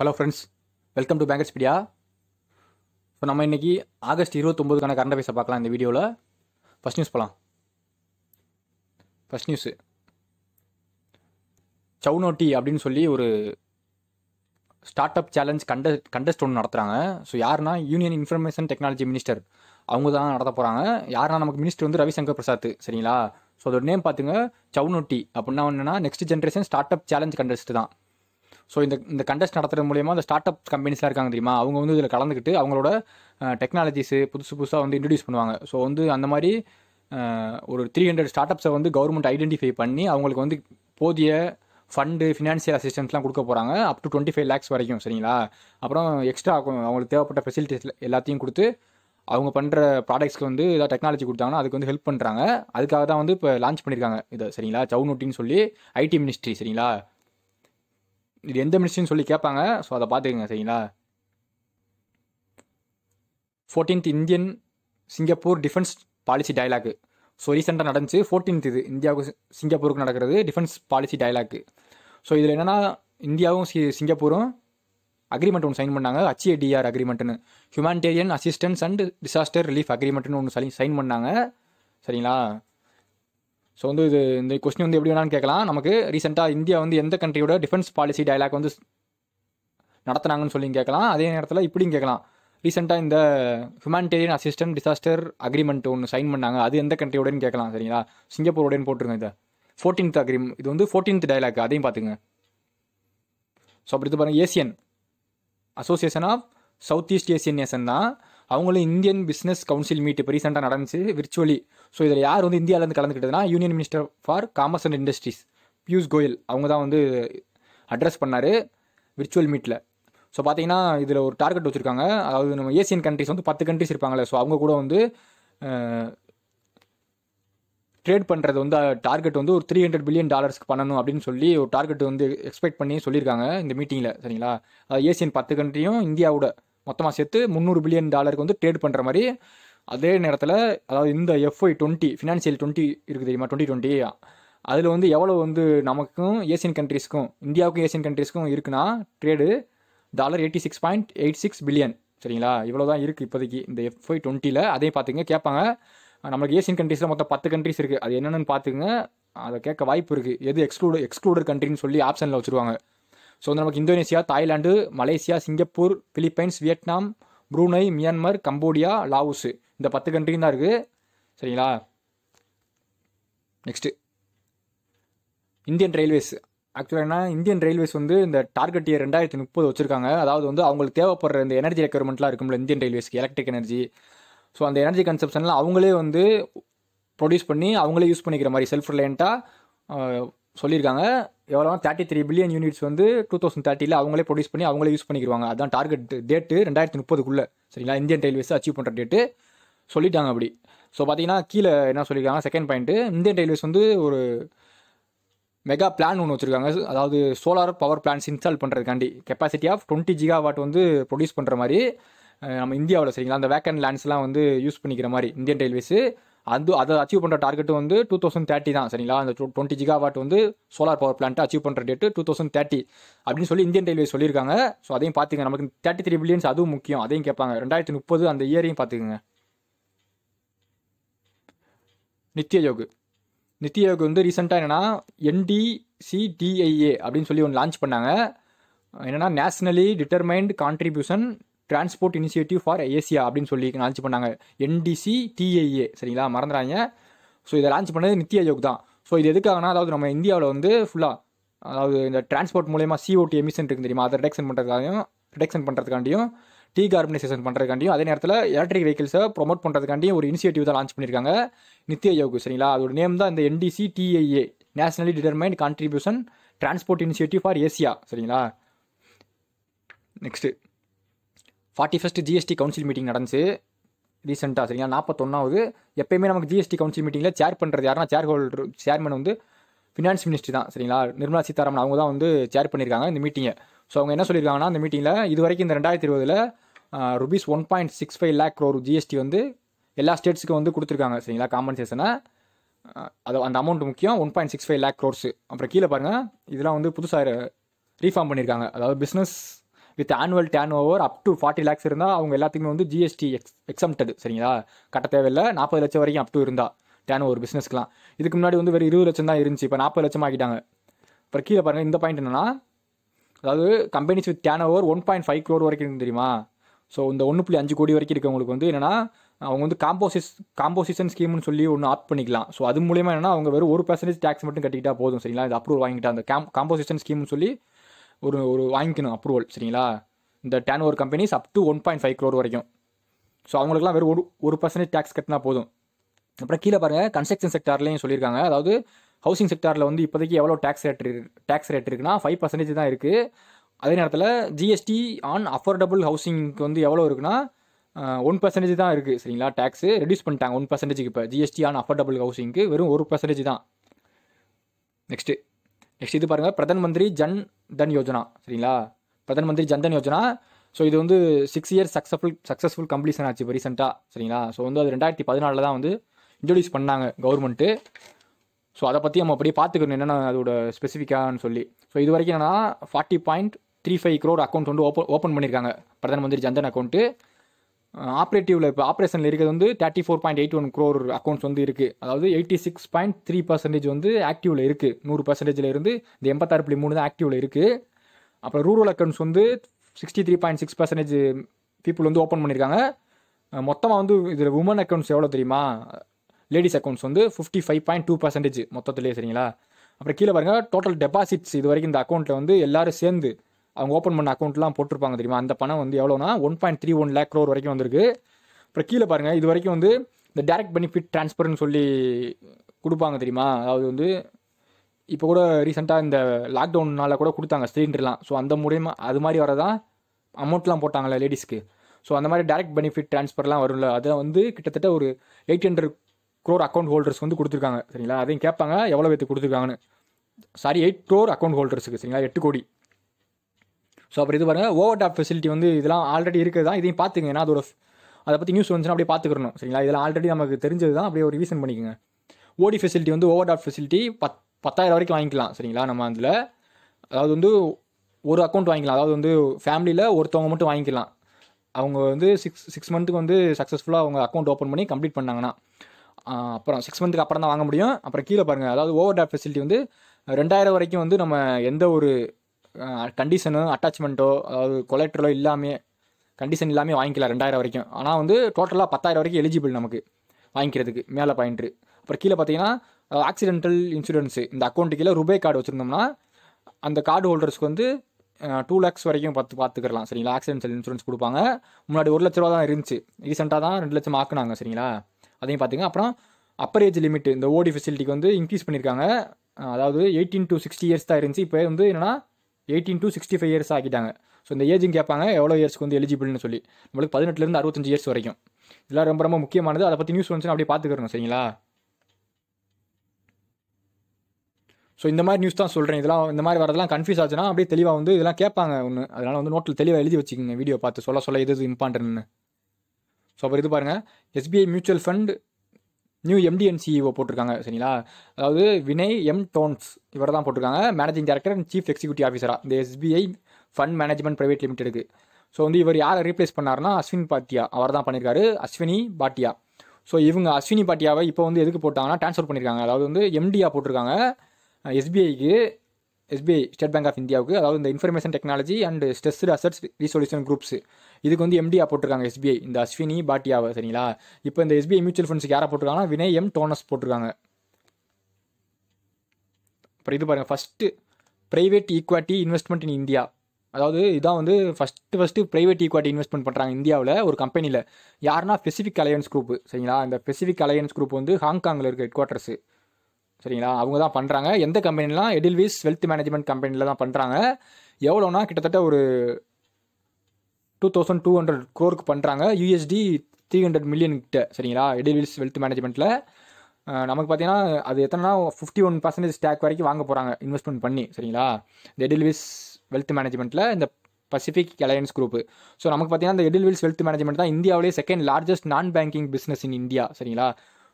hello friends welcome to bankers pedia so நம்ம இன்றைக்கி August இருபத்தொம்போதுக்கான கரண்ட் அஃபேஸை பார்க்கலாம் இந்த வீடியோவில் ஃபஸ்ட் நியூஸ் போகலாம் ஃபஸ்ட் நியூஸு சவுனோட்டி அப்படின்னு சொல்லி ஒரு ஸ்டார்ட் அப் சேலஞ்ச் கண்ட கண்டஸ்ட் ஒன்று நடத்துகிறாங்க ஸோ யாருன்னா யூனியன் இன்ஃபர்மேஷன் டெக்னாலஜி மினிஸ்டர் அவங்க தான் நடத்த போகிறாங்க யாருன்னா நமக்கு மினிஸ்டர் வந்து ரவிசங்கர் பிரசாத் சரிங்களா ஸோ அதோட நேம் பார்த்துங்க சவுனோட்டி அப்படின்னா என்னென்னா next generation start up challenge contest தான் ஸோ இந்த இந்த கண்டஸ்ட் நடத்துறது மூலியமாக அந்த ஸ்டார்ட் அப் கம்பெனிஸ்லாம் இருக்காங்க தெரியுமா அவங்க வந்து இதில் கலந்துக்கிட்டு அவங்களோட டெக்னாலஜிஸு புதுசு புதுசாக வந்து இன்ட்ரடியூஸ் பண்ணுவாங்க ஸோ வந்து அந்த மாதிரி ஒரு த்ரீ ஹண்ட்ரட் ஸ்டார்ட் அப்ஸை வந்து கவர்மெண்ட் ஐடென்டிஃபை பண்ணி அவங்களுக்கு வந்து போதிய ஃபண்டு ஃபினான்ஷியல் அசிஸ்டன்ஸ்லாம் கொடுக்க போகிறாங்க up to twenty five lakhs வரைக்கும் சரிங்களா அப்புறம் எக்ஸ்ட்ரா அவங்களுக்கு தேவைப்பட்ட ஃபெசிலிட்டிஸ் எல்லாத்தையும் கொடுத்து அவங்க பண்ணுற ப்ராடக்ட்ஸ்க்கு வந்து ஏதாவது டெக்னாலஜி கொடுத்தாங்கன்னா அதுக்கு வந்து ஹெல்ப் பண்ணுறாங்க அதுக்காக தான் வந்து இப்போ லான்ச் பண்ணியிருக்காங்க இதை சரிங்களா சவுநூட்டின்னு சொல்லி ஐடி மினிஸ்ட்ரி சரிங்களா இது எந்த மினிஸ்ட்ரின்னு சொல்லி கேட்பாங்க ஸோ அதை பார்த்துக்கங்க சரிங்களா fourteenth Indian Singapore defence policy dialogue so ரீசெண்டாக நடந்துச்சு ஃபோர்டீன்த் இது இந்தியாவுக்கு சிங்கப்பூருக்கு நடக்கிறது டிஃபென்ஸ் பாலிசி டைலாக்கு ஸோ இதில் என்னென்னா இந்தியாவும் சி சிங்கப்பூரும் அக்ரிமெண்ட் ஒன்று சைன் பண்ணாங்க ஹச்ஏடிஆர் அக்ரிமெண்ட்டுன்னு humanitarian assistance and disaster relief அக்ரிமெண்ட்டுன்னு ஒன்று சைன் பண்ணாங்க சரிங்களா ஸோ வந்து இது இந்த கொஸ்டின் வந்து எப்படி வேணாலும் கேட்கலாம் நமக்கு ரீசெண்டாக இந்தியா வந்து எந்த கண்ட்ரியோட டிஃபென்ஸ் பாலிசி டைலாக் வந்து நடத்தினாங்கன்னு சொல்லி கேட்கலாம் அதே நேரத்தில் இப்படியும் கேட்கலாம் ரீசெண்டாக இந்த ஹியூமானிடேரியன் அசிஸ்டன்ட் டிசாஸ்டர் அக்ரிமெண்ட் ஒன்று சைன் பண்ணாங்க அது எந்த கண்ட்ரியோடன்னு கேட்கலாம் சரிங்களா உடனே போட்டுருங்க இதை ஃபோர்டீன்த் அக்ரிம் இது வந்து ஃபோர்டீன்த் டைலாக் அதையும் பார்த்துங்க ஸோ அப்படி இது பாருங்கள் ASEAN association of south east Asian nation தான் அவங்களும் இந்தியன் பிஸ்னஸ் கவுன்சில் மீட் இப்போ ரீசெண்டாக நடந்துச்சு விர்ச்சுவலி ஸோ இதில் யார் வந்து இந்தியாவிலேருந்து கலந்துக்கிட்டதுன்னா union minister for commerce and industries Piyush Goyal அவங்க தான் வந்து அட்ரஸ் பண்ணார் விர்ச்சுவல் மீட்டில் ஸோ பார்த்தீங்கன்னா இதில் ஒரு டார்கெட் வச்சுருக்காங்க அதாவது நம்ம ஏசியன் கண்ட்ரிஸ் வந்து பத்து கண்ட்ரிஸ் இருப்பாங்களே ஸோ அவங்க கூட வந்து ட்ரேட் பண்ணுறது வந்து டார்கெட் வந்து ஒரு த்ரீ ஹண்ட்ரட் பில்லியன் டாலர்ஸ்க்கு பண்ணணும் அப்படின்னு சொல்லி ஒரு டார்கெட் வந்து எக்ஸ்பெக்ட் பண்ணி சொல்லியிருக்காங்க இந்த மீட்டிங்கில் சரிங்களா ஏசியன் பத்து கண்ட்ரியும் இந்தியாவோட மொத்தமாக சேர்த்து முந்நூறு பில்லியன் டாலருக்கு வந்து ட்ரேட் பண்ணுற மாதிரி அதே நேரத்தில் அதாவது இந்த எஃப்ஐ டுவெண்ட்டி ஃபினான்சியல் டுவெண்ட்டி இருக்குது தெரியுமா டுவெண்ட்டி டுவெண்ட்டி அதில் வந்து எவ்வளோ வந்து நமக்கும் ஏசியன் கண்ட்ரிஸ்க்கும் இந்தியாவுக்கும் ஏசியன் கண்ட்ரிஸ்க்கும் இருக்குன்னா trade dollar eighty six point eight six billion சரிங்களா இவ்வளோ தான் இருக்குது இப்போதைக்கு இந்த எஃப்ஐ டுவெண்ட்டியில் அதையும் பார்த்துங்க கேட்பாங்க நம்மளுக்கு ஏசியன் கண்ட்ரீஸில் மொத்தம் பத்து கண்ட்ரிஸ் இருக்குது அது என்னென்னு பார்த்துக்குங்க அதை கேட்க வாய்ப்பு இருக்குது எது எக்ஸ்க்ளூடு எக்ஸ்க்ளூடர் கண்ட்ரின்னு சொல்லி ஆப்ஷனில் வச்சுருவாங்க ஸோ வந்து நமக்கு Indonesia Thailand Malaysia Singapore Philippines Vietnam Brunei Myanmar Cambodia Laos இந்த பத்து கண்ட்ரியும் தான் இருக்குது சரிங்களா நெக்ஸ்ட்டு இந்தியன் ரயில்வேஸ் ஆக்சுவலாக என்ன இந்தியன் ரயில்வேஸ் வந்து இந்த டார்கெட் இயர் ரெண்டாயிரத்தி முப்பது வச்சுருக்காங்க அதாவது வந்து அவங்களுக்கு தேவைப்படுற இந்த எனர்ஜி ரெக்யர்மெண்ட்லாம் இருக்கும்ல இந்தியன் ரயில்வேஸ்க்கு எலக்ட்ரிக் எனர்ஜி ஸோ அந்த எனர்ஜி கன்செப்ஷனில் அவங்களே வந்து ப்ரொடியூஸ் பண்ணி அவங்களே யூஸ் பண்ணிக்கிற மாதிரி செல்ஃப் ரிலையண்ட்டாக சொல்லியிருக்காங்க எவ்வளோ தேர்ட்டி த்ரீ பில்லியன் யூனிட்ஸ் வந்து டூ தௌசண்ட் தேர்ட்டியில் அவங்களே ப்ரொடியூஸ் பண்ணி அவங்களே யூஸ் பண்ணிக்கிறாங்க அதான் டார்கெட் டேட்டு ரெண்டாயிரத்தி முப்பதுக்குள்ளே சரிங்களா இந்தியன் ரயில்வேஸ் அச்சீவ் பண்ணுற டேட்டு சொல்லிட்டாங்க அப்படி ஸோ பார்த்தீங்கன்னா கீழே என்ன சொல்லியிருக்காங்க செகண்ட் பாயிண்ட்டு இந்தியன் ரயில்வேஸ் வந்து ஒரு மெகா பிளான் ஒன்று வச்சுருக்காங்க அதாவது சோலார் பவர் பிளான்ஸ் இன்ஸ்டால் பண்ணுறதுக்காண்டி capacity of twenty gigawatt வந்து ப்ரொடியூஸ் பண்ணுற மாதிரி நம்ம இந்தியாவில் சரிங்களா அந்த வேக்கன் லேண்ட்ஸ்லாம் வந்து யூஸ் பண்ணிக்கிற மாதிரி இந்தியன் ரயில்வேஸு அந்த அதை அச்சீவ் பண்ணுற டார்கெட் வந்து டூ தௌசண்ட் தேர்ட்டி தான் சரிங்களா அந்த டுவெண்ட்டி ஜிகா வாட் வந்து சோலார் பவர் பிளான்ட் அச்சீவ் பண்ணுற டேட்டு டூ தௌசண்ட் தேர்ட்டி அப்படின்னு சொல்லி இந்தியன் ரயில்வே சொல்லியிருக்காங்க ஸோ அதையும் பார்த்துங்க நமக்கு தேர்ட்டி த்ரீ பில்லியன்ஸ் அதுவும் முக்கியம் அதையும் கேட்பாங்க ரெண்டாயிரத்தி முப்பது அந்த இயரையும் பார்த்துக்குங்க நித்யயோக் நித்யயோக் வந்து ரீசெண்டாக என்னென்னா என்டிசிடிஐஏ அப்படின்னு சொல்லி ஒன்று லான்ச் பண்ணாங்க என்னென்னா nationally determined contribution transport initiative for Asia அப்படின்னு சொல்லி லான்ச் பண்ணாங்க என்டிசி டிஐஏ சரிங்களா மறந்துடாங்க ஸோ இதை லான்ச் பண்ணது நித்தி ஆயோக் தான் ஸோ இது எதுக்காகனா அதாவது நம்ம இந்தியாவில் வந்து ஃபுல்லாக அதாவது இந்த டிரான்ஸ்போர்ட் மூலயமா சிஓடி எமிஷன் இருக்குது தெரியுமா அதை ரிடக்ஷன் பண்ணுறதுக்காகவும் ரிடக்ஷன் பண்ணுறதுக்காண்டியும் டீ கார்பனைசேஷன் பண்ணுறதுக்காண்டியும் அதே நேரத்தில் எலக்ட்ரிக் வெஹிக்கிள்ஸை ப்ரொமோட் பண்ணுறதுக்காண்டியும் ஒரு இனிஷியேட்டிவ் தான் லான்ச் பண்ணியிருக்காங்க நித்தி ஆயோக் சரிங்களா அதோட நேம் தான் இந்த NDC TIA nationally determined contribution transport initiative for Asia சரிங்களா next forty first GST council meeting நடந்துச்சு ரீசெண்டாக சரிங்களா நாற்பத்தொன்னாவது எப்பயுமே நமக்கு ஜிஎஸ்டி கவுன்சில் மீட்டிங்கில் சேர் பண்ணுறது யாருன்னா சேர் ஹோல்டர் சேர்மன் வந்து ஃபினான்ஸ் மினிஸ்ட்ரி தான் சரிங்களா நிர்மலா சீதாராமன் அவங்க தான் வந்து சேர் பண்ணியிருக்காங்க இந்த மீட்டிங்கை ஸோ அவங்க என்ன சொல்லியிருக்காங்கன்னா அந்த மீட்டிங்கில் இது வரைக்கும் இந்த ரெண்டாயிரத்தி இருபதில் rupees one point six five lakh crore GST வந்து எல்லா ஸ்டேட்ஸுக்கும் வந்து கொடுத்துருக்காங்க சரிங்களா காம்பன்சேஷனை அது அந்த அமௌண்ட் முக்கியம் one point six five lakh crores அப்புறம் கீழே பாருங்கள் இதெல்லாம் வந்து புதுசாக ரீஃபார்ம் பண்ணியிருக்காங்க அதாவது business with annual turnover up to forty lakhs இருந்தால் அவங்க எல்லாத்துக்குமே வந்து ஜிஎஸ்டி எக்ஸ் எக்ஸம்டடு சரிங்களா கட்ட தேவையில்லை நாற்பது லட்சம் வரைக்கும் அப் டு இருந்தால் டேன் ஓவர் பிஸ்னஸ்க்குலாம் இதுக்கு முன்னாடி வந்து வெறும் இருபது லட்சம் தான் இருந்துச்சு இப்போ நாற்பது லட்சம் ஆகிட்டாங்க இப்போ கீழே பாருங்கள் இந்த பாயிண்ட் என்னென்னா அதாவது companies with turnover one point five crore வரைக்கும் தெரியுமா ஸோ இந்த ஒன்று புள்ளி அஞ்சு கோடி வரைக்கும் இருக்கவங்களுக்கு வந்து என்னென்னா அவங்க வந்து காம்போசிஸ் காம்போசிஷன் ஸ்கீம்னு சொல்லி ஒன்று ஆட் பண்ணிக்கலாம் ஸோ அது மூலியமாக என்னென்னா அவங்க வெறும் ஒரு பர்சன்டேஜ் டேக்ஸ் மட்டும் கட்டிக்கிட்டா போதும் சரிங்களா இது அப்ரூவல் வாங்கிட்டா அந்த காம் காம்போசிஷன் ஸ்கீம்னு சொல்லி ஒரு ஒரு வாங்கிக்கணும் அப்ரூவல் சரிங்களா இந்த turnover companies up to one point five crore வரைக்கும் ஸோ அவங்களுக்குலாம் வெறும் ஒரு ஒரு பர்சன்டேஜ் டேக்ஸ் கட்டினா போதும் அப்புறம் கீழே பாருங்கள் கன்ஸ்ட்ரக்ஷன் செக்டார்லேயும் சொல்லியிருக்காங்க அதாவது ஹவுசிங் செக்டாரில் வந்து இப்போதைக்கு எவ்வளோ டேக்ஸ் ரேட் டேக்ஸ் ரேட் இருக்குன்னா ஃபைவ் பர்சன்டேஜ் தான் இருக்குது அதே நேரத்தில் ஜிஎஸ்டி ஆன் அஃபோர்டபுள் ஹவுசிங்க்கு வந்து எவ்வளோ இருக்குன்னா ஒன் பர்சன்டேஜ் தான் இருக்குது சரிங்களா டேக்ஸ் ரெடியூஸ் பண்ணிட்டாங்க ஒன் பர்சன்டேஜுக்கு இப்போ ஜிஎஸ்டி ஆன் அஃபோர்டபுள் ஹவுசிங்க்கு வெறும் ஒரு பர்சன்டேஜ் தான் நெக்ஸ்ட்டு நெக்ஸ்ட் இது பாருங்கள் பிரதன் மந்திரி ஜன் தன் யோஜனா சரிங்களா பிரதன் மந்திரி ஜன் தன் யோஜனா ஸோ இது வந்து six years successful successful completion ஆச்சு இப்போ ரீசெண்டாக சரிங்களா ஸோ வந்து அது ரெண்டாயிரத்தி பதினாலில் தான் வந்து இன்ட்ரடியூஸ் பண்ணாங்க கவர்மெண்ட்டு ஸோ அதை பற்றி நம்ம அப்படியே பார்த்துக்கணும் என்னென்ன அதோட ஸ்பெசிஃபிக்கான்னு சொல்லி ஸோ இது வரைக்கும் என்னென்னா forty point three five crore account வந்து ஓப்பன் ஓப்பன் பண்ணியிருக்காங்க பிரதம மந்திரி ஜன்தன் அக்கௌண்ட்டு ஆப்ரேட்டிவ்ல இப்போ ஆப்ரேஷனில் இருக்கிறது வந்து thirty four point eight one crore accounts வந்து இருக்குது அதாவது eighty six point three percentage வந்து ஆக்டிவில் இருக்குது நூறு பர்சன்டேஜில் இருந்து இந்த எண்பத்தாறு புள்ளி மூணு தான் ஆக்டிவில் இருக்குது அப்புறம் ரூரல் அக்கௌண்ட்ஸ் வந்து sixty three point six percentage people வந்து ஓப்பன் பண்ணியிருக்காங்க மொத்தமாக வந்து இதில் உமன் அக்கௌண்ட்ஸ் எவ்வளோ தெரியுமா லேடிஸ் அக்கௌண்ட்ஸ் வந்து fifty five point two percentage மொத்தத்துலேயே சரிங்களா அப்புறம் கீழே பாருங்கள் டோட்டல் டெபாசிட்ஸ் இது வரைக்கும் இந்த அக்கௌண்ட்டில் வந்து எல்லோரும் சேர்ந்து அவங்க ஓப்பன் பண்ண அக்கௌண்ட்லாம் போட்டிருப்பாங்க தெரியுமா அந்த பணம் வந்து எவ்வளோனா one point three one lakh crore வரைக்கும் வந்திருக்கு அப்புறம் கீழே பாருங்கள் இது வரைக்கும் வந்து இந்த டேரக்ட் பெனிஃபிட் ட்ரான்ஸ்ஃபர்னு சொல்லி கொடுப்பாங்க தெரியுமா அதாவது வந்து இப்போ கூட ரீசெண்டாக இந்த லாக்டவுனால் கூட கொடுத்தாங்க சிலிண்டர்லாம் ஸோ அந்த மூலியமாக அது மாதிரி வரதான் அமௌண்ட்லாம் போட்டாங்களே லேடிஸ்க்கு ஸோ அந்த மாதிரி டேரக்ட் பெனிஃபிட் ட்ரான்ஸ்ஃபர்லாம் வரும்ல அதை வந்து கிட்டத்தட்ட ஒரு eight hundred crore account holders வந்து கொடுத்துருக்காங்க சரிங்களா அதையும் கேட்பாங்க எவ்வளோ பேத்து கொடுத்துருக்காங்கன்னு சாரி எயிட் க்ரோர் அக்கௌண்ட் ஹோல்டர்ஸுக்கு சரிங்களா எட்டு கோடி ஸோ அப்புறம் இது பாருங்கள் ஓவர் டாப் ஃபெசிலிட்டி வந்து இதெல்லாம் ஆல்ரெடி இருக்குது தான் இதையும் பார்த்துங்க ஏன்னா அதோட அதை பற்றி நியூஸ் வந்துச்சுன்னா அப்படியே பார்த்துக்கணும் சரிங்களா இதெல்லாம் ஆல்ரெடி நமக்கு தெரிஞ்சது தான் அப்படியே ஒரு ரீசன் பண்ணிக்கோங்க ஓடி ஃபெசிலிட்டி வந்து ஓவர் டாப் ஃபெசிலிட்டி பத் பத்தாயிரம் வரைக்கும் வாங்கிக்கலாம் சரிங்களா நம்ம அதில் அதாவது வந்து ஒரு அக்கௌண்ட் வாங்கிக்கலாம் அதாவது வந்து ஃபேமிலியில் ஒருத்தவங்க மட்டும் வாங்கிக்கலாம் அவங்க வந்து சிக்ஸ் சிக்ஸ் மந்த்துக்கு வந்து சக்ஸஸ்ஃபுல்லாக அவங்க அக்கௌண்ட் ஓப்பன் பண்ணி கம்ப்ளீட் பண்ணாங்கன்னா அப்புறம் சிக்ஸ் மந்த்துக்கு அப்புறம் தான் வாங்க முடியும் அப்புறம் கீழே பாருங்கள் அதாவது ஓவர் டாப் ஃபெசிலிட்டி வந்து ரெண்டாயிரம் வரைக்கும் வந்து நம்ம எந்த ஒரு கண்டிஷனோ அட்டாச்மெண்ட்டோ அதாவது கொலெக்டரோ இல்லாமே கண்டிஷன் இல்லாமல் வாங்கிக்கலாம் ரெண்டாயிரம் வரைக்கும் ஆனால் வந்து டோட்டலாக பத்தாயிரம் வரைக்கும் எலிஜிபிள் நமக்கு வாங்கிக்கிறதுக்கு மேலே பாயிண்ட்ரு அப்புறம் கீழே பார்த்தீங்கன்னா ஆக்சிடென்டல் இன்சூரன்ஸு இந்த அக்கௌண்ட்டு கீழே ரூபே கார்டு வச்சுருந்தோம்னா அந்த கார்டு ஹோல்டர்ஸ்க்கு வந்து டூ லேக்ஸ் வரைக்கும் பார்த்து பார்த்துக்கலாம் சரிங்களா ஆக்சிடென்டல் இன்சூரன்ஸ் கொடுப்பாங்க முன்னாடி ஒரு லட்ச ரூபா தான் இருந்துச்சு ரீசெண்டாக தான் ரெண்டு லட்சம் ஆக்குனாங்க சரிங்களா அதையும் பார்த்துங்க அப்புறம் அப்பர் ஏஜ் லிமிட் இந்த ஓடி ஃபெசிலிட்டிக்கு வந்து இன்க்ரீஸ் பண்ணியிருக்காங்க அதாவது எயிட்டீன் டு சிக்ஸ்டி இயர்ஸ் தான் இருந்துச்சு இப்போ வந்து என்னென்னா eighteen to sixty five years ஆகிட்டாங்க ஸோ இந்த ஏஜும் கேட்பாங்க எவ்வளோ இயர்ஸ்க்கு வந்து எலிஜிபிள்னு சொல்லி நம்மளுக்கு பதினெட்டுலேருந்து அறுபத்தஞ்சு இயர்ஸ் வரைக்கும் இதெல்லாம் ரொம்ப ரொம்ப முக்கியமானது அதை பற்றி நியூஸ் வந்துச்சுன்னா அப்படியே பார்த்துக்கிறோம் சரிங்களா ஸோ இந்த மாதிரி நியூஸ் தான் சொல்கிறேன் இதெல்லாம் இந்த மாதிரி வரதெல்லாம் கன்ஃபியூஸ் ஆச்சுன்னா அப்படியே தெளிவாக வந்து இதெல்லாம் கேட்பாங்க ஒன்று அதனால் வந்து நோட்டில் தெளிவாக எழுதி வச்சுக்கோங்க வீடியோ பார்த்து சொல்ல சொல்ல எது இம்பார்ட்டன்ட்னு ஸோ அப்புறம் இது பாருங்கள் SBI mutual fund new MD and CEO போட்டிருக்காங்க சரிங்களா அதாவது வினய் எம் டோன்ஸ் இவர் தான் போட்டிருக்காங்க managing director and chief executive ஆஃபீஸராக இந்த எஸ்பிஐ ஃபண்ட் மேனேஜ்மெண்ட் ப்ரைவேட் லிமிடெடுக்கு ஸோ வந்து இவர் யாரை ரீப்ளேஸ் பண்ணார்னா அஸ்வின் பாட்டியா அவர் தான் பண்ணியிருக்காரு அஸ்வினி பாட்டியா ஸோ இவங்க அஸ்வினி பாட்டியாவை இப்போ வந்து எதுக்கு போட்டாங்கன்னா ட்ரான்ஸ்ஃபர் பண்ணியிருக்காங்க அதாவது வந்து எம்டியா போட்டிருக்காங்க எஸ்பிஐக்கு எஸ்பிஐ ஸ்டேட் பேங்க் ஆஃப் இந்தியாவுக்கு அதாவது இந்த information technology and stressed assets resolution groups இதுக்கு வந்து எம்டியா போட்டிருக்காங்க எஸ்பிஐ இந்த அஸ்வினி பாட்டியாவை சரிங்களா இப்போ இந்த எஸ்பிஐ மியூச்சுவல் ஃபண்ட்ஸுக்கு யாரை போட்டிருக்காங்கன்னா வினய் எம் டோனஸ் போட்டிருக்காங்க அப்புறம் இது பாருங்கள் first private equity investment in India அதாவது இதான் வந்து first first private equity investment பண்ணுறாங்க இந்தியாவில் ஒரு கம்பெனியில் யாருன்னா பெசிஃபிக் அலையன்ஸ் குரூப் சரிங்களா இந்த பெசிஃபிக் அலையன்ஸ் குரூப் வந்து ஹாங்காங்கில் இருக்க ஹெட் குவார்ட்டர்ஸு சரிங்களா அவங்க தான் பண்ணுறாங்க எந்த கம்பெனிலாம் எடில்விஸ் வெல்த் மேனேஜ்மெண்ட் கம்பெனியில் தான் பண்ணுறாங்க எவ்வளோனா கிட்டத்தட்ட ஒரு டூ தௌசண்ட் டூ ஹண்ட்ரட் க்ரோருக்கு பண்ணுறாங்க யூஎஸ்டி த்ரீ ஹண்ட்ரட் மில்லியன் கிட்ட சரிங்களா எடிவில்ஸ் வெல்த் மேனேஜ்மெண்ட்டில் நமக்கு பார்த்தீங்கன்னா அது எத்தனைனா ஃபிஃப்டி ஒன் பர்சன்டேஜ் ஸ்டாக் வரைக்கும் வாங்க போகிறாங்க இன்வெஸ்ட்மெண்ட் பண்ணி சரிங்களா இந்த எடில்வில்ஸ் வெல்த் மேனேஜ்மெண்ட்டில் இந்த பசிபிக் அலையன்ஸ் குரூப் ஸோ நமக்கு பார்த்தீங்கன்னா இந்த எடில்வில்ஸ் வெல்த் மேனேஜ்மெண்ட் தான் இந்தியாவிலேயே second largest non banking business in India சரிங்களா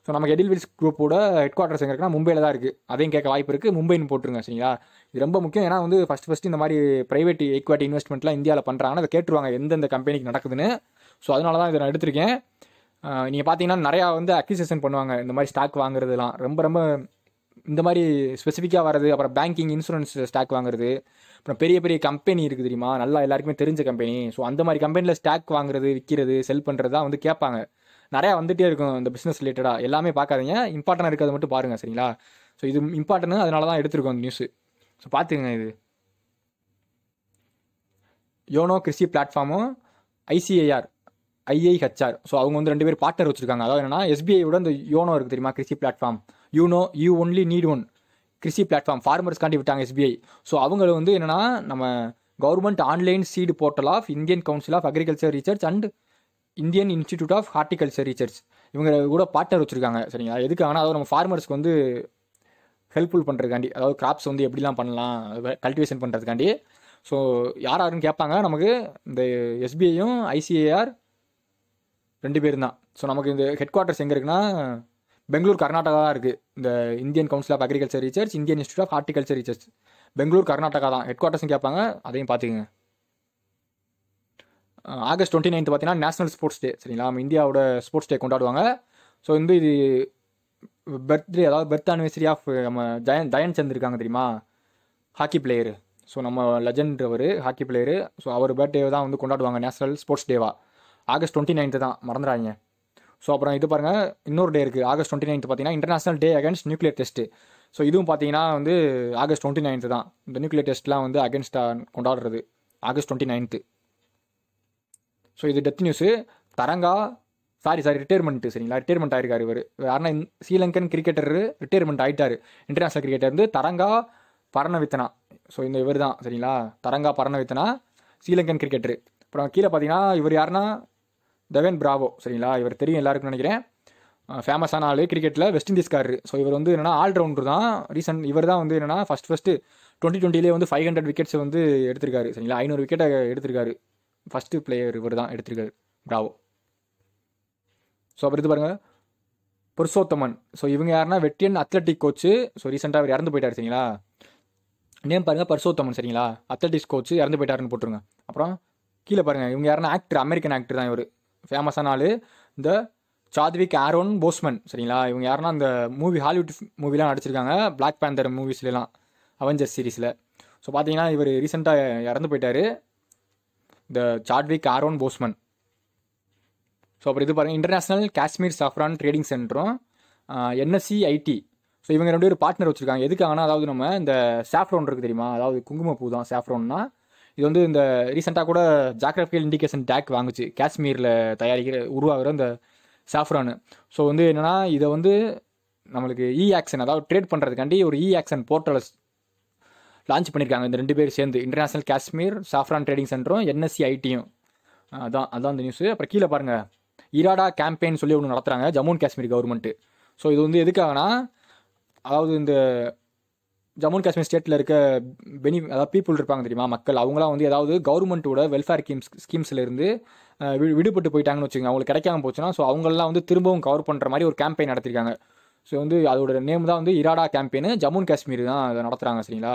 ஸோ நமக்கு எடில்வில்ஸ் குரூப்போட ஹெட் குவார்ட்டர்ஸ் எங்கே இருக்குன்னா மும்பையில் தான் இருக்குது அதையும் கேட்க வாய்ப்பு இருக்குது மும்பைன்னு போட்டுருங்க சரிங்களா இது ரொம்ப முக்கியம் ஏன்னா வந்து ஃபஸ்ட் ஃபஸ்ட்டு இந்த மாதிரி ப்ரைவேட் ஈக்வாட்டி இன்வெஸ்ட்மெண்ட்லாம் இந்தியாவில் பண்ணுறாங்கன்னா அதை கேட்டுருவாங்க எந்தெந்த கம்பெனிக்கு நடக்குதுன்னு ஸோ அதனால தான் இதை நான் எடுத்திருக்கேன் நீங்கள் பார்த்தீங்கன்னா நிறையா வந்து அக்யூசேஷன் பண்ணுவாங்க இந்த மாதிரி ஸ்டாக் வாங்குறதுலாம் ரொம்ப ரொம்ப இந்த மாதிரி ஸ்பெசிஃபிக்காக வர்றது அப்புறம் பேங்கிங் இன்சூரன்ஸ் ஸ்டாக் வாங்குறது அப்புறம் பெரிய பெரிய கம்பெனி இருக்குது தெரியுமா நல்லா எல்லாருக்குமே தெரிஞ்ச கம்பெனி ஸோ அந்த மாதிரி கம்பெனியில் ஸ்டாக் வாங்குறது விற்கிறது செல் பண்ணுறது தான் வந்து கேட்பாங்க நிறையா வந்துகிட்டே இருக்கும் இந்த பிஸ்னஸ் ரிலேட்டடாக எல்லாமே பார்க்காதீங்க இம்பார்ட்டன்ட் இருக்கிறத மட்டும் பாருங்கள் சரிங்களா ஸோ இது இம்பார்ட்டன் அதனால தான் எடுத்திருக்கோம் அந்த நியூஸு ஸோ பார்த்துங்க இது யோனோ கிறிஸ்டி பிளாட்ஃபார்மும் ஐசிஐஆர் ஐஐஹெச்ஆர் ஸோ அவங்க வந்து ரெண்டு பேர் பார்ட்னர் வச்சிருக்காங்க அதாவது என்னன்னா எஸ்பிஐயோட இந்த யோனோ இருக்குது தெரியுமா Krishi platform YONO you only need one Krishi platform ஃபார்மர்ஸ்க்காண்டி விட்டாங்க எஸ்பிஐ ஸோ அவங்கள வந்து என்னென்னா நம்ம government online seed portal of Indian council of agriculture research and Indian institute of horticulture research இவங்க கூட பார்ட்னர் வச்சுருக்காங்க சரிங்களா எதுக்கு ஆனால் அதாவது நம்ம ஃபார்மர்ஸ்க்கு வந்து ஹெல்ப்ஃபுல் பண்ணுறதுக்காண்டி அதாவது கிராப்ஸ் வந்து எப்படிலாம் பண்ணலாம் கல்டிவேஷன் பண்ணுறதுக்காண்டி ஸோ யார் யாருன்னு கேட்பாங்க நமக்கு இந்த எஸ்பிஐயும் ஐசிஏஆர் ரெண்டு பேரும் தான் ஸோ நமக்கு இந்த ஹெட் குவார்ட்டர்ஸ் எங்கே இருக்குன்னா பெங்களூர் கர்நாடகா தான் இருக்குது இந்த Indian council of agriculture research Indian institute of horticulture research Bangalore Karnataka தான் ஹெட் குவார்ட்டர்ஸும் கேட்பாங்க அதையும் பார்த்துக்குங்க ஆகஸ்ட் டுவெண்ட்டி நைன்த் பார்த்தீங்கன்னா நேஷனல் ஸ்போர்ட்ஸ் டே சரிங்களா நம்ம இந்தியாவோட ஸ்போர்ட்ஸ் டே கொண்டாடுவாங்க ஸோ வந்து இது பர்த்டே அதாவது பர்த் ஆனிவர்சரி ஆஃப் நம்ம ஜயன் ஜயன் சந்த் இருக்காங்க தெரியுமா ஹாக்கி பிளேயரு ஸோ நம்ம லெஜண்ட் அவர் ஹாக்கி பிளேயரு ஸோ அவர் பர்த்டே தான் வந்து கொண்டாடுவாங்க நேஷனல் ஸ்போர்ட்ஸ் டேவா ஆகஸ்ட் டுவெண்ட்டி நைன்த்து தான் மறந்துடாங்க ஸோ அப்புறம் இது பாருங்கள் இன்னொரு டே இருக்குது ஆகஸ்ட் டுவெண்ட்டி நைன்த் பார்த்தீங்கன்னா international day against nuclear test so இதுவும் பார்த்தீங்கன்னா வந்து ஆகஸ்ட் டுவெண்ட்டி நைன்த்து தான் இந்த நியூக்ளியர் டெஸ்ட்லாம் வந்து அகேன்ஸ்டாக கொண்டாடுறது ஆகஸ்ட் டுவெண்ட்டி நைன்த்து ஸோ இது death news Tharanga sorry sorry retirement சரிங்களா ரிட்டையர்மெண்ட் ஆயிருக்காரு இவர் ஆனால் ஸ்ரீலங்கன் கிரிக்கெட்டர் ரிட்டையர்மெண்ட் ஆகிட்டார் இன்டர்நேஷனல் கிரிக்கெட்டர் வந்து தரங்கா பரணவித்தனா ஸோ இந்த இவர் தான் சரிங்களா தரங்கா பரணவித்தனா ஸ்ரீலங்கன் கிரிக்கெட்டரு அப்புறம் கீழே பார்த்தீங்கன்னா இவர் யாருன்னா தவேன் பிராவோ சரிங்களா இவர் தெரியும் எல்லாருக்கும் நினைக்கிறேன் ஃபேமஸான ஆள் கிரிக்கெட்டில் வெஸ்ட் இண்டீஸ்காரர் ஸோ இவர் வந்து என்னென்னா ஆல்ரவுண்டர் தான் ரீசெண்ட் இவர் தான் வந்து என்னென்னா ஃபஸ்ட் ஃபஸ்ட்டு டுவெண்ட்டி டுவெண்ட்டிலே வந்து ஃபைவ் ஹண்ட்ரட் விக்கெட்ஸ் வந்து எடுத்திருக்காரு சரிங்களா ஐநூறு விக்கெட்டை எடுத்திருக்காரு ஃபஸ்ட்டு பிளேயர் இவர் தான் எடுத்திருக்காரு ப்ராவோ ஸோ அப்புறம் இது பாருங்கள் புருஷோத்தமன் ஸோ இவங்க யாருன்னா வெட்டியன் அத்லட்டிக் கோச்சு ஸோ ரீசெண்டாக அவர் இறந்து போயிட்டார் சரிங்களா நேம் பாருங்கள் பர்சோத்தமன் சரிங்களா அத்லட்டிக்ஸ் கோச்சு இறந்து போயிட்டாருன்னு போட்டுருங்க அப்புறம் கீழே பாருங்கள் இவங்க யாருன்னா ஆக்டர் அமெரிக்கன் ஆக்டர் தான் இவர் ஃபேமஸான ஆள் இந்த சாத்விக் ஆரோன் போஸ்மன் சரிங்களா இவங்க யாருன்னா அந்த மூவி ஹாலிவுட் மூவிலாம் நடிச்சிருக்காங்க பிளாக் பேந்தர் மூவிஸ்லாம் அவெஞ்சர்ஸ் சீரீஸில் ஸோ பார்த்தீங்கன்னா இவர் ரீசெண்டாக இறந்து போயிட்டார் இந்த சாட்விக் ஆரோன் போஸ்மன் ஸோ அப்புறம் இது பாருங்கள் இன்டர்நேஷ்னல் காஷ்மீர் சாஃப்ரான் ட்ரேடிங் சென்டரும் என்எஸ்சி ஐடி ஸோ இவங்க ரெண்டு ஒரு பார்ட்னர் வச்சுருக்காங்க எதுக்காகனா அதாவது நம்ம இந்த சாஃப்ரோன் இருக்குது தெரியுமா அதாவது குங்குமப்பூ தான் சாஃப்ரோன்னா இது வந்து இந்த ரீசெண்டாக கூட ஜாகிரபிக்கல் இண்டிகேஷன் டேக் வாங்குச்சு காஷ்மீரில் தயாரிக்கிற உருவாகிற இந்த சாஃப்ரானு ஸோ வந்து என்னென்னா இதை வந்து நம்மளுக்கு இ ஆக்ஷன் அதாவது ட்ரேட் பண்ணுறதுக்காண்டி ஒரு இ ஆக்ஷன் போர்ட்டலை லான்ச் பண்ணியிருக்காங்க இந்த ரெண்டு பேர் சேர்ந்து இன்டர்நேஷனல் காஷ்மீர் சாஃப்ரான் ட்ரேடிங் சென்டரும் என்எஸ்சி ஐடியும் அதான் அதான் அந்த நியூஸு அப்புறம் கீழே பாருங்கள் ஈராடா கேம்பெயின் சொல்லி ஒன்று நடத்துகிறாங்க Jammu and Kashmir government so இது வந்து எதுக்காகனா அதாவது இந்த ஜம்மு அண்ட் காஷ்மீர் ஸ்டேட்டில் இருக்க பெனி அதாவது பீப்புள் இருப்பாங்க தெரியுமா மக்கள் அவங்களாம் வந்து ஏதாவது கவர்மெண்ட்டோட வெல்ஃபேர் ஸ்கீம்ஸ் ஸ்கீம்ஸ்லேருந்து விடுபட்டு போயிட்டாங்கன்னு வச்சுக்கோங்க அவங்களுக்கு கிடைக்காம போச்சுன்னா ஸோ அவங்களாம் வந்து திரும்பவும் கவர் பண்ணுற மாதிரி ஒரு கேம்பெயின் நடத்திருக்காங்க ஸோ வந்து அதோட நேம் தான் வந்து இராடா கேம்பெயின் ஜம்மு அண்ட் காஷ்மீர் தான் அதை நடத்துகிறாங்க சரிங்களா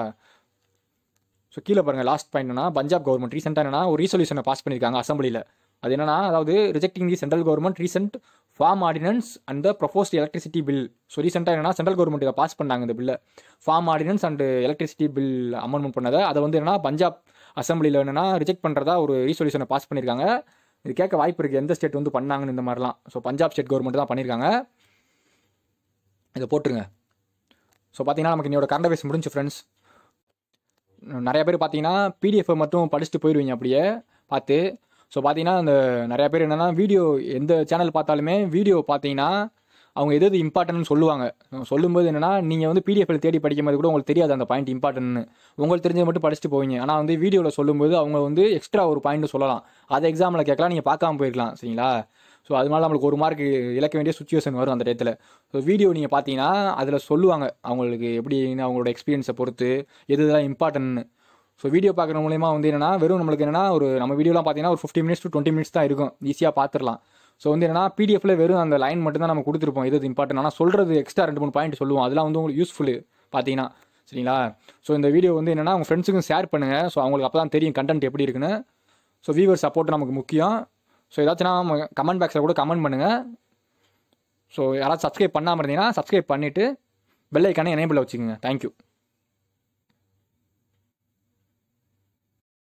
ஸோ கீழே பாருங்கள் லாஸ்ட் பாயிண்ட் என்னன்னா பஞ்சாப் கவர்மெண்ட் ரீசெண்டாக என்னன்னா ஒரு ரீசொல்யூஷனை பாஸ் பண்ணியிருக்காங்க அசம்பிளியில் அது என்னன்னா அதாவது rejecting the central government recent farm ordinance and the proposed electricity bill so ரீசெண்டாக என்னன்னா சென்ட்ரல் கவர்மெண்ட் இதை பாஸ் பண்ணாங்க இந்த பில்லை farm ordinance and electricity bill amendment பண்ணதை அதை வந்து என்னன்னா பஞ்சாப் அசம்பிளியில் என்னன்னா ரிஜெக்ட் பண்ணுறதா ஒரு ரீசொல்யூஷனை பாஸ் பண்ணியிருக்காங்க இது கேட்க வாய்ப்பு இருக்குது எந்த ஸ்டேட் வந்து பண்ணாங்கன்னு இந்த மாதிரிலாம் ஸோ பஞ்சாப் ஸ்டேட் கவர்மெண்ட் தான் பண்ணியிருக்காங்க இதை போட்டுருங்க ஸோ பார்த்தீங்கன்னா நமக்கு என்னோட கரண்ட் அஃபேர்ஸ் முடிஞ்சு ஃப்ரெண்ட்ஸ் நிறையா பேர் பார்த்தீங்கன்னா பிடிஎஃப்பை மட்டும் படிச்சுட்டு போயிடுவீங்க அப்படியே பார்த்து ஸோ பார்த்தீங்கன்னா அந்த நிறையா பேர் என்னென்னா வீடியோ எந்த சேனல் பார்த்தாலுமே வீடியோ பார்த்தீங்கன்னா அவங்க எது எது இம்பார்ட்டன்ட்னு சொல்லுவாங்க சொல்லும்போது என்னென்னா நீங்கள் வந்து பிடிஎஃப்ல தேடி படிக்கும்போது கூட உங்களுக்கு தெரியாது அந்த பாயிண்ட் இம்பார்ட்டன்ட்னு உங்களுக்கு தெரிஞ்சது மட்டும் படிச்சுட்டு போவீங்க ஆனால் வந்து வீடியோவில் சொல்லும்போது அவங்க வந்து எக்ஸ்ட்ரா ஒரு பாயிண்ட்டு சொல்லலாம் அதை எக்ஸாமில் கேட்கலாம் நீங்கள் பார்க்காம போயிருக்கலாம் சரிங்களா ஸோ அதனால நம்மளுக்கு ஒரு மார்க் இழக்க வேண்டிய சுச்சுவேஷன் வரும் அந்த டயத்தில் ஸோ வீடியோ நீங்கள் பார்த்தீங்கன்னா அதில் சொல்லுவாங்க அவங்களுக்கு எப்படி அவங்களோட எக்ஸ்பீரியன்ஸை பொறுத்து எது இதெல்லாம் இம்பார்ட்டன்ட்னு ஸோ வீடியோ பார்க்குற மூலயமா வந்து என்னென்னா வெறும் நம்மளுக்கு என்னென்னா ஒரு நம்ம வீடியோலாம் பார்த்தீங்கன்னா ஒரு fifty minutes to twenty minutes தான் இருக்கும் ஈஸியாக பார்த்துடலாம் ஸோ வந்து என்னன்னா பிடிஎஃப்ல வெறும் அந்த லைன் மட்டும் தான் நம்ம கொடுத்துருப்போம் எது இம்பார்ட்டன் ஆனால் சொல்கிறது எக்ஸ்ட்ரா ரெண்டு மூணு பாயிண்ட் சொல்லுவோம் அதெல்லாம் வந்து உங்களுக்கு யூஸ்ஃபுல் பார்த்தீங்கன்னா சரிங்களா ஸோ இந்த வீடியோ வந்து என்னென்னா உங்கள் ஃப்ரெண்ட்ஸுக்கும் ஷேர் பண்ணுங்கள் ஸோ அவங்களுக்கு அப்போ தான் தெரியும் கண்டென்ட் எப்படி இருக்குன்னு ஸோ வீவர் சப்போர்ட் நமக்கு முக்கியம் ஸோ ஏதாச்சும் கமெண்ட் பாக்ஸில் கூட கமெண்ட் பண்ணுங்கள் ஸோ யாராவது சப்ஸ்கிரைப் பண்ணாமல் இருந்தீங்கன்னா சப்ஸ்கிரைப் பண்ணிவிட்டு பெல்லைக்கான ஐக்கானே எனேபிளில் வச்சுக்கோங்க தேங்க்யூ